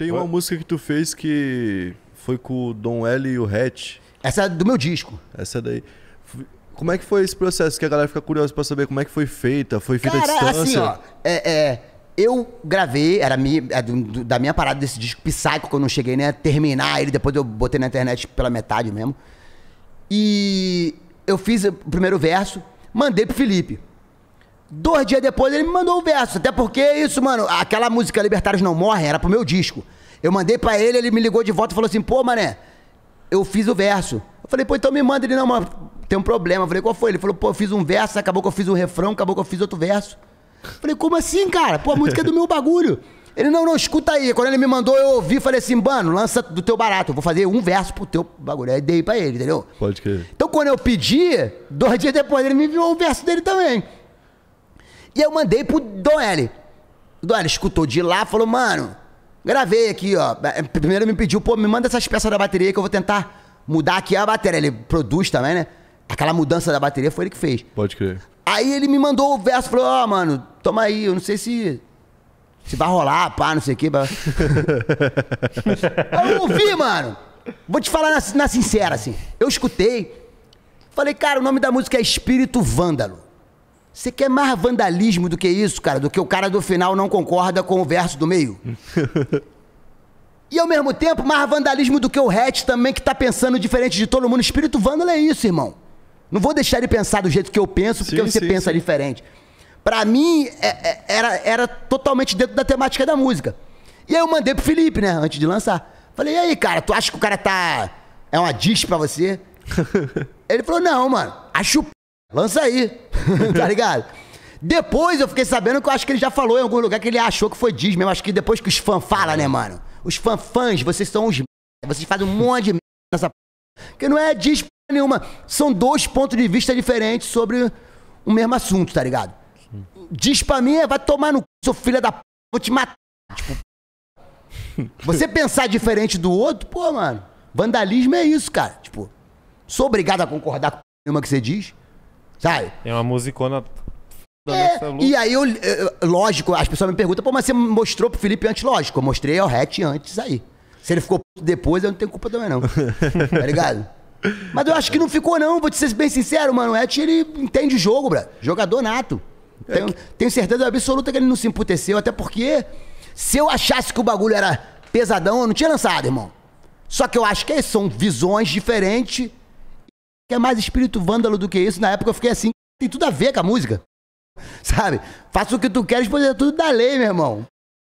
Tem uma música que tu fez que foi com o Dom L e o Hatch. Essa é do meu disco. Essa daí. Como é que foi esse processo? Que a galera fica curiosa pra saber como é que foi feita. Foi feita Cara, assim, distância? assim, ó. É, é, eu gravei, era minha, é do, do, da minha parada desse disco Psycho, que eu não cheguei nem a terminar ele. Depois eu botei na internet pela metade mesmo. E eu fiz o primeiro verso, mandei pro Felipe. Dois dias depois ele me mandou o um verso. Até porque é isso, mano, aquela música Libertários Não Morrem era pro meu disco. Eu mandei para ele, ele me ligou de volta e falou assim: pô, mané, eu fiz o verso. Eu falei, pô, então me manda. Ele, não, mano, tem um problema. Eu falei, qual foi? Ele falou, pô, eu fiz um verso, acabou que eu fiz um refrão, acabou que eu fiz outro verso. Eu falei, como assim, cara? Pô, a música é do meu bagulho. Ele, não, não, escuta aí. Quando ele me mandou, eu ouvi e falei assim, mano, lança do teu barato. Eu vou fazer um verso pro teu bagulho. Aí dei pra ele, entendeu? Pode crer. Então quando eu pedi, dois dias depois ele me enviou o verso dele também. E eu mandei pro Doelle. O Doelle escutou de lá, falou, mano, gravei aqui, ó. Primeiro me pediu, pô, me manda essas peças da bateria que eu vou tentar mudar aqui a bateria. Ele produz também, né? Aquela mudança da bateria foi ele que fez. Pode crer. Aí ele me mandou o verso, falou, ó, oh, mano, toma aí, eu não sei se se vai rolar, pá, não sei o quê. Pá. eu ouvi, mano. Vou te falar na, na, sincera, assim. Eu escutei. Falei, cara, o nome da música é Espírito Vândalo. Você quer mais vandalismo do que isso, cara? Do que o cara do final não concorda com o verso do meio? e ao mesmo tempo, mais vandalismo do que o Hatch também, que tá pensando diferente de todo mundo. Espírito vândalo é isso, irmão. Não vou deixar ele pensar do jeito que eu penso, porque sim, você sim, pensa sim. diferente. Para mim, é, é, era, era totalmente dentro da temática da música. E aí eu mandei pro Felipe, né, antes de lançar. Falei, e aí, cara, tu acha que o cara tá. É uma diz pra você? ele falou, não, mano, acho. Lança aí. tá ligado? Depois eu fiquei sabendo que eu acho que ele já falou em algum lugar que ele achou que foi Disney, mas acho que depois que os fãs falam, né, mano? Os fãs, vocês são uns vocês fazem um monte de merda nessa p... que não é diz nenhuma. São dois pontos de vista diferentes sobre o mesmo assunto, tá ligado? Sim. Diz pra mim, é, vai tomar no c... seu filho da p... vou te matar. Tipo, você pensar diferente do outro, pô, mano, vandalismo é isso, cara. Tipo, sou obrigado a concordar com nenhuma que você diz. Sabe? É uma musicona. É, e aí, eu, lógico, as pessoas me perguntam, pô, mas você mostrou pro Felipe antes? Lógico, eu mostrei ao Hatch antes aí. Se ele ficou depois, eu não tenho culpa também, não. tá ligado? Mas eu acho que não ficou, não. Vou te ser bem sincero, mano. O Hatch, ele entende o jogo, bro. Jogador nato. É tenho, é que... tenho, certeza absoluta que ele não se emputeceu, até porque se eu achasse que o bagulho era pesadão, eu não tinha lançado, irmão. Só que eu acho que é são visões diferentes que é mais espírito vândalo do que isso. Na época eu fiquei assim, tem tudo a ver com a música. Sabe? Faça o que tu queres, pois é tudo da lei, meu irmão.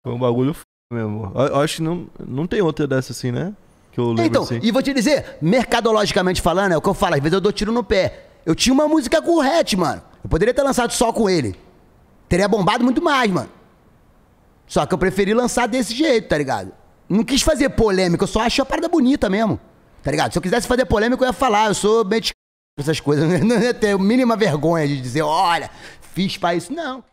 Foi um bagulho f... irmão. Eu acho que não, não tem outra dessa assim, né? Que eu lembro Então, assim. e vou te dizer, mercadologicamente falando, é o que eu falo, às vezes eu dou tiro no pé. Eu tinha uma música com o Hatch, mano. Eu poderia ter lançado só com ele. Teria bombado muito mais, mano. Só que eu preferi lançar desse jeito, tá ligado? Não quis fazer polêmica, eu só achei a parada bonita mesmo. Tá ligado? Se eu quisesse fazer polêmica, eu ia falar. Eu sou bem essas coisas. não ia ter a mínima vergonha de dizer, olha, fiz pra isso. Não.